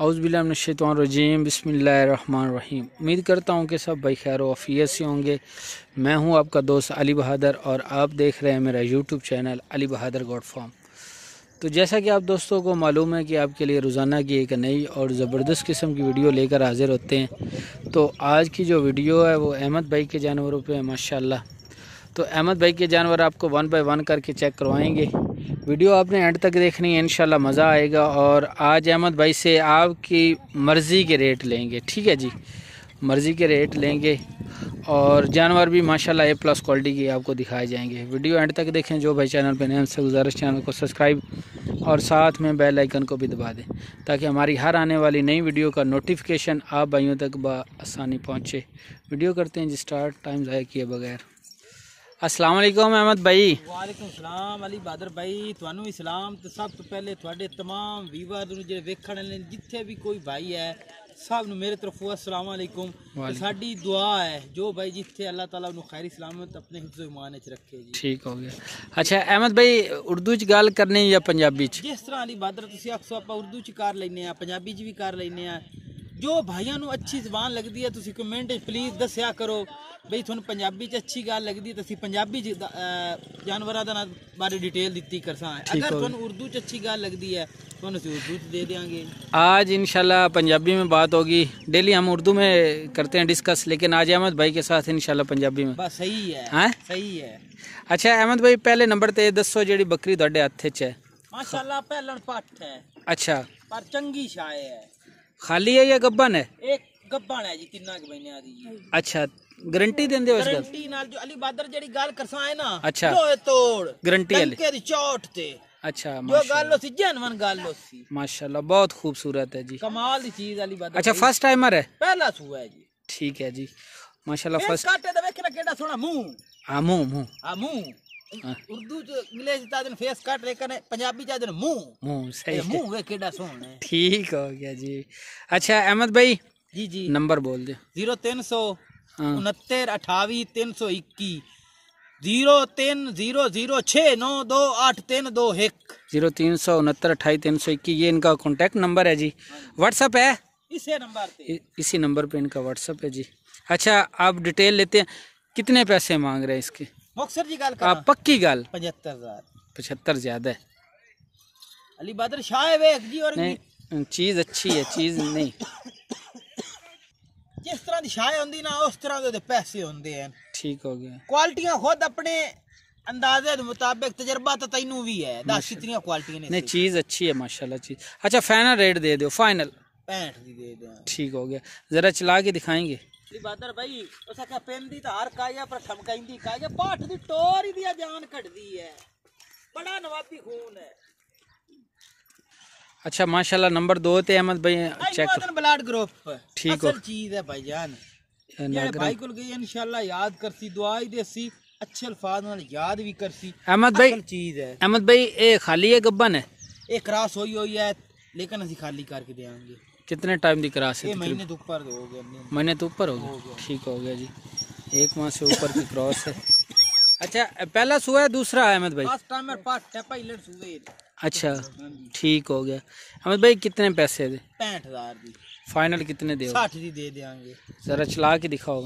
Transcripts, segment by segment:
अउज़बिल्लाशतवानरजीम बसमीम उम्मीद करता हूँ कि सब भाई खैर वफ़ीत से होंगे मैं हूँ आपका दोस्त अली बहादुर और आप देख रहे हैं मेरा YouTube channel Ali Bahadur goat farm तो जैसा कि आप दोस्तों को मालूम है कि आपके लिए रोज़ाना की एक नई और ज़बरदस्त किस्म की वीडियो लेकर हाज़िर होते हैं तो आज की जो वीडियो है वो अहमद भाई के जानवरों पर है माशा तो अहमद भाई के जानवर आपको वन बाई वन करके चेक करवाएँगे वीडियो आपने एंड तक देखनी है इन मज़ा आएगा और आज अहमद भाई से आपकी मर्ज़ी के रेट लेंगे ठीक है जी मर्ज़ी के रेट लेंगे और जानवर भी माशाल्लाह ए प्लस क्वालिटी के आपको दिखाए जाएंगे वीडियो एंड तक देखें जो भाई चैनल पर नए से गुजारिश चैनल को सब्सक्राइब और साथ में बेल आइकन को भी दबा दें ताकि हमारी हर आने वाली नई वीडियो का नोटिफिकेशन आप भाइयों तक बसानी पहुँचे वीडियो करते हैं जी स्टार्ट टाइम ज़ाया किए बगैर ਅਸਲਾਮ ਅਲੈਕੁਮ ਅਹਿਮਦ ਭਾਈ ਵਾਲੇਕੁਮ ਸਲਾਮ ਅਲੀ ਬਾਦਰ ਭਾਈ ਤੁਹਾਨੂੰ ਇਸਲਾਮ ਤੇ ਸਭ ਤੋਂ ਪਹਿਲੇ ਤੁਹਾਡੇ तमाम ਵੀਵਰ ਨੂੰ ਜਿਹੜੇ ਵੇਖਣ ਵਾਲੇ ਨੇ ਜਿੱਥੇ ਵੀ ਕੋਈ ਭਾਈ ਹੈ ਸਭ ਨੂੰ ਮੇਰੇ ਤਰਫੋਂ ਅਸਲਾਮ ਅਲੈਕੁਮ ਸਾਡੀ ਦੁਆ ਹੈ ਜੋ ਭਾਈ ਜਿੱਥੇ ਅੱਲਾਹ ਤਾਲਾ ਉਹਨੂੰ ਖੈਰ ਸਲਾਮਤ ਆਪਣੇ ਹਿਫਜ਼ ਇਮਾਨ ਵਿੱਚ ਰੱਖੇ ਜੀ ਠੀਕ ਹੋ ਗਿਆ ਅੱਛਾ ਅਹਿਮਦ ਭਾਈ ਉਰਦੂ ਚ ਗੱਲ ਕਰਨੀ ਜਾਂ ਪੰਜਾਬੀ ਚ ਜਿਸ ਤਰ੍ਹਾਂ ਅਲੀ ਬਾਦਰ ਤੁਸੀਂ ਅਕਸਰ ਆਪਾਂ ਉਰਦੂ ਚ ਕਰ ਲੈਨੇ ਆ ਪੰਜਾਬੀ ਚ ਵੀ ਕਰ ਲੈਨੇ ਆ ਜੋ ਭਾਈਆਂ ਨੂੰ ਅੱਛੀ ਜ਼ੁਬਾਨ ਲੱਗਦੀ ਹੈ ਤੁਸੀਂ ਕਮੈਂਟ ਵਿੱਚ ਪਲੀਜ਼ ਦੱਸਿਆ ਕਰੋ ਬਈ ਤੁਹਾਨੂੰ ਪੰਜਾਬੀ 'ਚ ਅੱਛੀ ਗੱਲ ਲੱਗਦੀ ਤਾਂ ਅਸੀਂ ਪੰਜਾਬੀ ਜਾਨਵਰਾਂ ਦਾ ਬਾਰੇ ਡਿਟੇਲ ਦਿੱਤੀ ਕਰਸਾਂ ਅਗਰ ਤੁਹਾਨੂੰ ਉਰਦੂ 'ਚ ਅੱਛੀ ਗੱਲ ਲੱਗਦੀ ਹੈ ਤੁਹਾਨੂੰ ਅਸੀਂ ਚ ਦੇ देंगे ਆਜ ਇਨਸ਼ਾਅੱਲਾ ਪੰਜਾਬੀ ਮੇ ਬਾਤ ਹੋਗੀ ਡੇਲੀ ਹਮ ਉਰਦੂ ਮੇ ਕਰਤੇ ਹਾਂ ਡਿਸਕਸ ਲੇਕਿਨ ਆਜ ਅਹਿਮਦ ਭਾਈ ਕੇ ਸਾਥ ਇਨਸ਼ਾਅੱਲਾ ਪੰਜਾਬੀ ਮੇ ਬਸ ਸਹੀ ਹੈ ਹਾਂ ਸਹੀ ਹੈ ਅੱਛਾ ਅਹਿਮਦ ਭਾਈ ਪਹਿਲੇ ਨੰਬਰ ਤੇ ਦੱਸੋ ਜਿਹੜੀ ਬੱਕਰੀ ਤੁਹਾਡੇ ਹੱਥੇ ਚ ਹੈ ਮਾਸ਼ਾਅੱਲਾ ਪਹਿਲਣ ਪੱਠ ਹੈ ਅੱਛਾ ਪਰ ਚੰਗੀ ਸ਼ਾਇ ਹੈ खाली है या गब्बन है एक गब्बन है जी तिना गबन आ रही अच्छा गारंटी दें दे गारंटी नाल जो अली बादर जड़ी गाल करसा है ना अच्छा लोए तोड़ गारंटी अली केरी चोट ते अच्छा माशाल्लाह जो गालो सी जनवन गालो सी माशाल्लाह बहुत खूबसूरत है जी कमाल की चीज अली बादर अच्छा फर्स्ट टाइमर है पहला सू है जी ठीक है जी माशाल्लाह फर्स्ट काटे दे देख ना केड़ा सोना मुंह आ हाँ, मुंह मुंह आ हाँ, मुंह हाँ। उर्दू जो इंग्लिश दा दिन फेस कट रे कने पंजाबी दा दिन मुंह मुंह सही मुंह वे केडा सोने ठीक हो गया जी अच्छा अहमद भाई जी जी नंबर बोल दे जीरो तीन सौ हाँ। उनहत्तर अठावी तीन सौ इक्की जीरो तीन जीरो जीरो छः नौ दो आठ तीन दो एक जीरो तीन सौ उनहत्तर अठाई तीन सौ इक्की ये इनका कॉन्टैक्ट नंबर है जी व्हाट्सअप है इसी नंबर पे इसी नंबर पे इनका व्हाट्सअप है जी अच्छा आप डिटेल लेते हैं कितने पैसे मांग रहे हैं इसके ਮੁਕਸਰ ਦੀ ਗੱਲ ਕਰਾਂ ਪੱਕੀ ਗੱਲ 75000 75 ज्यादा अली बहादुर शाह है वे जी और नहीं चीज अच्छी है चीज नहीं जिस तरह की शाह होंगी ना उस तरह के पैसे होंगे हैं ठीक हो गया क्वालिटियां खुद अपने अंदाजे के मुताबिक तजर्बा तो तेनू भी है दस कितनी क्वालिटियां नहीं चीज अच्छी है माशाल्लाह चीज अच्छा फाइनल रेट दे दो फाइनल पैंठ की दे दो ठीक हो गया जरा चला के दिखाएंगे ਬਾਦਰ ਭਾਈ ਉਸ ਆਖਿਆ ਪੈਂਦੀ ਤਾਂ ਹਰ ਕਾਇਆ ਪਰ ਠਮਕਾਈਂਦੀ ਕਾਇਆ ਪਾਠ ਦੀ ਟੋਰ ਹੀ ਦੀ ਜਾਨ ਕੱਢਦੀ ਹੈ ਬੜਾ ਨਵਾਬੀ ਖੂਨ ਹੈ अच्छा माशाल्लाह नंबर दो ते अहमद भाई चेक ब्लड ग्रुप ठीक हो चीज है भाईजान भाई को गई इंशाल्लाह याद करसी दुआ ही देसी अच्छे अल्फाज ਨਾਲ ਯਾਦ ਵੀ ਕਰਸੀ ਅਹਿਮਦ ਭਾਈ ਚੀਜ਼ ਹੈ ਅਹਿਮਦ ਭਾਈ ਇਹ ਖਾਲੀ ਹੈ ਗੱਬਨ ਹੈ ਇਹ ਕਰਾਸ ਹੋਈ ਹੋਈ ਹੈ ਲੇਕਿਨ ਅਸੀਂ ਖਾਲੀ ਕਰਕੇ ਦੇਵਾਂਗੇ कितने टाइम दी क्रॉस है महीने तो ऊपर हो गया महीने तो ऊपर हो गया ठीक हो गया जी एक माह से ऊपर की क्रॉस है अच्छा पहला सुबह दूसरा है अहमद भाई अच्छा हाँ ठीक हो गया अहमद भाई कितने पैसे दे पैंठ हजार फाइनल कितने दे देंगे जरा चला के दिखाओ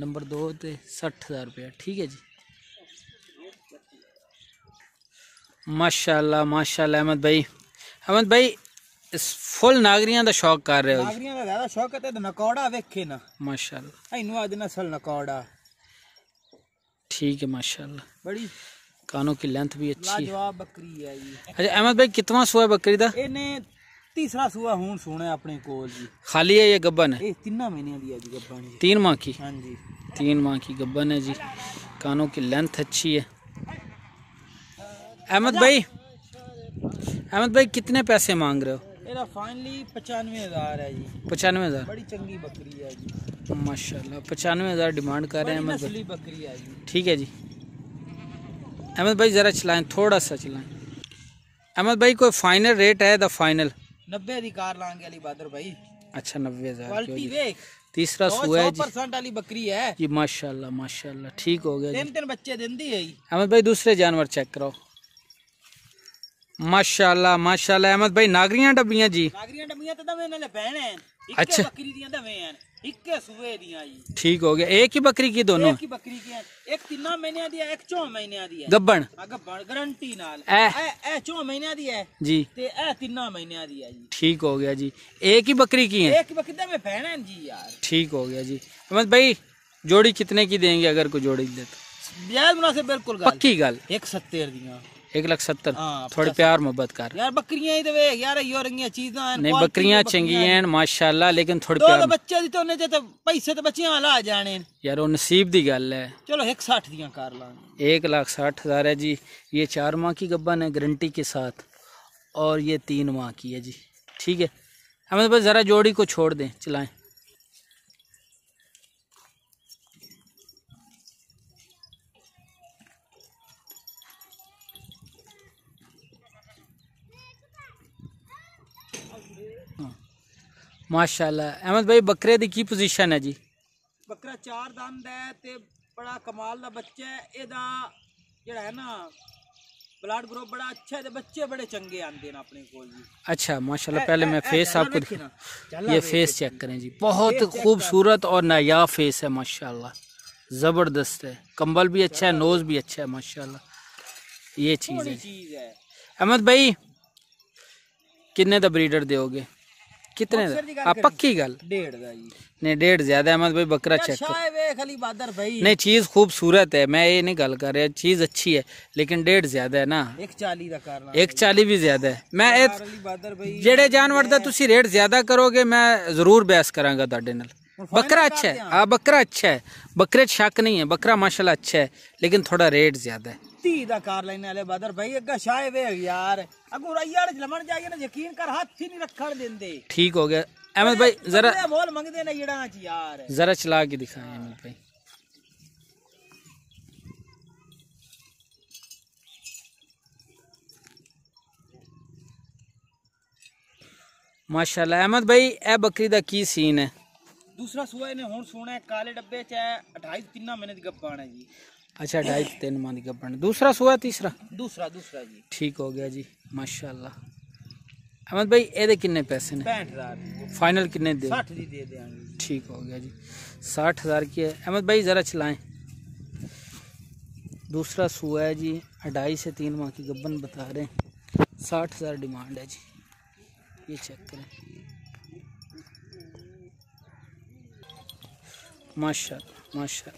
नंबर दो सठ हज़ार रुपया ठीक है जी माशाल्लाह माशाल्लाह अहमद भाई ਅਮਨ ਭਾਈ ਇਸ ਫੁੱਲ ਨਾਗਰੀਆਂ ਦਾ ਸ਼ੌਕ ਕਰ ਰਹੇ ਹੋ ਨਾਗਰੀਆਂ ਦਾ ਜ਼ਿਆਦਾ ਸ਼ੌਕ ਹੈ ਤੇ ਨਕੌੜਾ ਵੇਖੇ ਨਾ ਮਾਸ਼ਾਅੱਲਾ ਇਹਨੂੰ ਅੱਜ ਨਸਲ ਨਕੌੜਾ ठीक है माशाल्लाह बड़ी कानों की लेंथ भी अच्छी है बकरी है जी अच्छा अहमद भाई कितना सूआ बकरी दा इने तीसरा सूआ हुन सोना अपने कोल जी खाली है या गब्बन है ए तीन महीने दी है जी गब्बन जी तीन माह की हां जी तीन माह की गब्बन है जी कानों की लेंथ अच्छी है अहमद अच्छा, भाई अहमद भाई कितने पैसे मांग रहे हो मेरा फाइनली पचानवे हज़ार है जी पचानवे हज़ार बड़ी चंगी बकरी है जी माशाल्लाह पचानवे हज़ार डिमांड कर रहे हैं अहमद भाई बकरी है जी ठीक है जी अहमद भाई ज़रा चलाएं थोड़ा सा चलाएं अहमद भाई कोई फाइनल रेट है द फाइनल नब्बे अधिकार लाएंगे अली बहादुर भाई अच्छा नब्बे हज़ार तीसरा सुआ है जी बकरी है जी माशाल्लाह माशाल्लाह ठीक हो गया तीन तीन बच्चे दिन अहमद भाई दूसरे जानवर चेक कराओ माशाल्लाह ਮਾਸ਼ਾਅੱਲਾ ਅਹਿਮਦ ਭਾਈ ਨਾਗਰੀਆਂ ਡੱਬੀਆਂ ਜੀ ਨਾਗਰੀਆਂ ਡੱਬੀਆਂ ਤਾਂ ਦਵੇਂ ਨਾਲੇ ਬਹਿਣੇ ਇੱਕੇ ਬੱਕਰੀ ਦੀਆਂ ਦਵੇਂ ਹਨ इक्के सुबह अच्छा। दिया जी ठीक हो गया एक ही बकरी की दोनों एक ही बकरी की एक तीन महीने दिया एक चौ महीने दिया गब्बन हाँ, गब्बन गारंटी नाल ए ए चौ महीने दिया जी ते ए तीन महीने दिया जी ठीक हो गया जी एक ही बकरी की है एक बकरी में भैन है जी यार ठीक हो गया जी अहमद भाई जोड़ी कितने की देंगे अगर कोई जोड़ी दे तो बिल्कुल गल पक्की गल 170 सत्तर दिया एक लाख सत्तर हाँ, थोड़े प्यार मोहब्बत कर यार बकरियां ही तो यार यो रंगिया नहीं तो बकरियां चंगी हैं माशाल्लाह लेकिन थोड़े प्यार तो बच्चे दी तो ने पैसे बच्चियां ला जाने यार वो नसीब दी गल है चलो 160 दियां कर ला एक लाख साठ हजार है जी ये चार माह की गब्बा ने गारंटी के साथ और ये तीन माह की है जी ठीक है हमें बस जरा जोड़ी को छोड़ दें चलाएं माशाल्लाह अहमद भाई बकरे दी की पोजीशन है जी बकरा चार दंद है ते बड़ा कमाल दा बच्चा है एदा जेड़ा है ना ब्लड ग्रुप बड़ा अच्छा है बच्चे बड़े चंगे आंदे ना अपने को अच्छा माशाल्लाह पहले मैं फेस आपको ये फेस चेक करें जी बहुत खूबसूरत और नायाब फेस है माशाल्लाह ज़बरदस्त है कंबल भी अच्छा है नोज़ भी अच्छा है माशाल्लाह ये चीज़ है अहमद भाई किन्ने तो ब्रीडर दोगे कितने हाँ, पक्की गल नहीं डेढ़ ज्यादा अहमद भाई बकरा चेक कर नहीं चीज खूबसूरत है मैं ये नहीं गल कर रहा चीज अच्छी है लेकिन डेढ़ ज्यादा है ना एक चाली का एक चाली भी ज्यादा है मैं जेडे जानवर का रेट ज्यादा करोगे मैं जरूर बहस करा थोड़े न बकरा अच्छा है हाँ बकरा अच्छा है बकरे शक नहीं है बकरा माशाला अच्छा है लेकिन थोड़ा रेट ज्यादा है हत्ती अहमद भाई माशाल्लाह अहमद भाई ए बकरी का की सीन है दूसरा सूआ इन्हें हुन सोना है काले डब्बे च है 28 महीने दी गब्बान है जी अच्छा ढाई तीन मन के बन दूसरा सोया तीसरा दूसरा दूसरा जी ठीक हो गया जी माशाल्लाह अहमद भाई ये किन्ने पैसे ने फाइनल किन्ने दे ठीक हो गया जी साठ हज़ार की है अहमद भाई ज़रा चलाएं दूसरा सोया है जी अढ़ाई से तीन माह की गब्बन बता रहे हैं साठ हज़ार डिमांड है जी ये चेक करें माशा माशा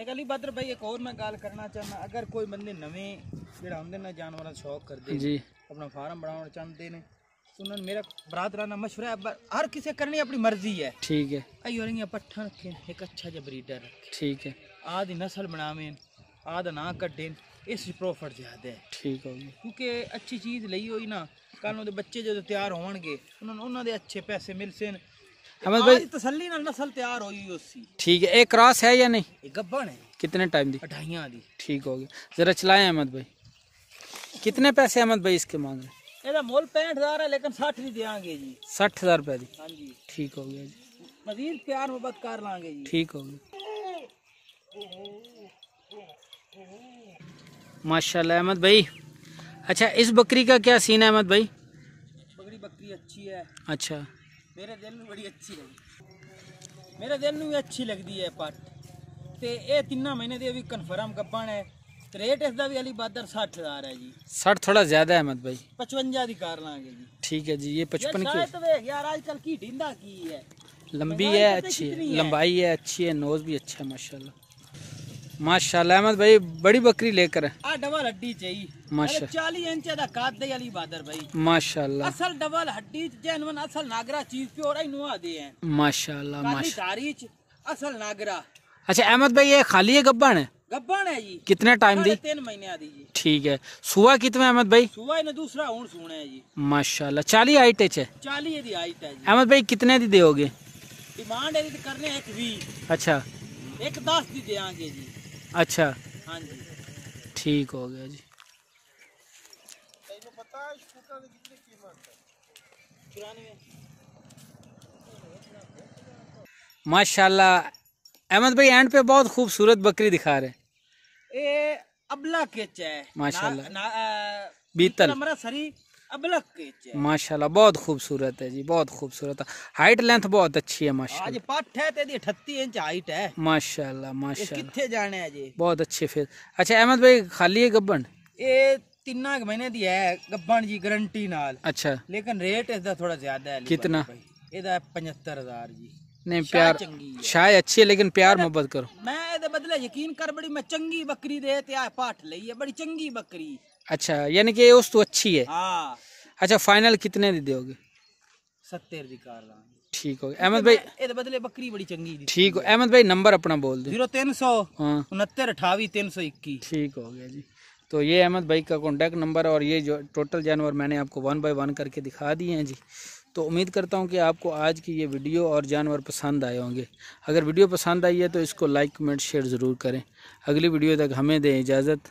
एक अली बहादुर भाई एक और मैं गल करना चाहना अगर कोई बंदे नवे जेड़ा होंगे ना जानवरों शौक करते जी अपना फार्म बनाना चाहते ने तो उन्होंने मेरा बरादराना मशवरा है हर किसी करनी अपनी मर्जी है ठीक है आई और पट्ठा रखें एक अच्छा जहा ब्रीडर ठीक है आदि नस्ल बनावें आदि ना कटें इस प्रॉफिट ज्यादा है ठीक है क्योंकि अच्छी चीज़ ली हुई ना कल बच्चे जो तैयार हो उन्होंने अच्छे पैसे मिलते हैं अहमद भाई तसल्ली ਨਾਲ ਨਸਲ ਤਿਆਰ ਹੋਈ ਉਸੀ ਠੀਕ ਹੈ ਇਹ ਕ੍ਰਾਸ ਹੈ ਜਾਂ ਨਹੀਂ ਇਹ ਗੱਬਣ ਹੈ कितने टाइम दी अढ़ाइया दी ठीक हो गया जरा चलाएं अहमद भाई कितने पैसे अहमद भाई इसके मांग रहे ਇਹਦਾ ਮੁੱਲ 65000 ਹੈ ਲੇਕਿਨ 60 ਦੀ ਦੇਾਂਗੇ ਜੀ 60000 ਰੁपए दी हाँ जी ठीक हो गया जी मजीद प्यार मोहब्बत कर लांगे जी ठीक हो गया माशाल्लाह अहमद भाई अच्छा इस बकरी का क्या सीन है अहमद भाई बकरी बकरी अच्छी है अच्छा मेरे दिल बड़ी अच्छी लगी मेरे दिल भी अच्छी लगदी है पट ਤੇ ਇਹ ਤਿੰਨਾਂ ਮਹੀਨੇ ਦੀ ਵੀ ਕਨਫਰਮ ਕੱਪਣ ਹੈ ਤੇ ਰੇਟ ਇਸ ਦਾ ਵੀ ਅਲੀ ਬਾਦਰ 60000 ਹੈ ਜੀ 60 ਥੋੜਾ ਜ਼ਿਆਦਾ ਹੈ ਅਹਿਮਦ ਭਾਈ 55 ਦੀ ਕਰ ਲਾਂਗੇ ਜੀ जी ये 55 की आजकल की ढींदा की है लंबी है अच्छी है लंबाई है अच्छी है नोज भी अच्छा है माशाल्लाह माशाल्लाह अहमद भाई बड़ी बकरी लेकर आ डबल हड्डी चाहिए माशा चालीस इंच दा काट दे अली बादर भाई माशाल्लाह असल डबल हड्डी जेनवन असल नागरा चीज पे और नुआ दे हैं माशाल्लाह माशाल्लाह तारीच असल नागरा अच्छा अहमद भाई ये खाली है गब्बन है गब्बन है जी कितने टाइम दी तीन महीने आ दी जी ठीक है सुबह कितने अहमद भाई सुबह ने दूसरा हूं सुने है जी माशाल्लाह चाली हाइट है चाली दी हाइट है अहमद भाई कितने दी दोगे डिमांड है करने एक भी अच्छा एक दस दी देंगे जी अच्छा हाँ जी ठीक हो गया जी माशाल्लाह अहमद भाई एंड पे बहुत खूबसूरत बकरी दिखा रहे ए अबला केच अच्छा है माशाल्लाह बीतल हमारा सरी माशाल्लाह बहुत खूबसूरत है जी बहुत खूबसूरत है हाइट लेंथ बहुत अच्छी है माशाल्लाह आज पट है इंच हाइट है माशाल्लाह माशाल्लाह किथे जाने है जी बहुत अच्छे फिर अच्छा अहमद भाई खाली है गबन ये तीना महीने दी है गबन जी गारंटी नाल अच्छा लेकिन रेट इसका थोड़ा ज्यादा है कितना पचहत्तर हजार जी नहीं प्यार शायद अच्छी है लेकिन प्यार मोहब्बत करो मैं बदले यकीन कर बड़ी मैं चंगी बकरी दे पाठ ली है बड़ी चंगी बकरी अच्छा यानी कि ये वस्तु अच्छी है हाँ अच्छा फाइनल कितने दे दोगे सत्तर दी ठीक हो गया अहमद भाई ये बदले बकरी बड़ी चंगी थी ठीक हो अहमद भाई नंबर अपना बोल दो जीरो तीन सौ हाँ। उनहत्तर अठावी तीन सौ इक्कीस ठीक हो गया जी तो ये अहमद भाई का कॉन्टैक्ट नंबर और ये जो टोटल जानवर मैंने आपको वन बाय वन करके दिखा दिए हैं जी तो उम्मीद करता हूँ कि आपको आज की ये वीडियो और जानवर पसंद आए होंगे अगर वीडियो पसंद आई है तो इसको लाइक कमेंट शेयर ज़रूर करें अगली वीडियो तक हमें दें इजाज़त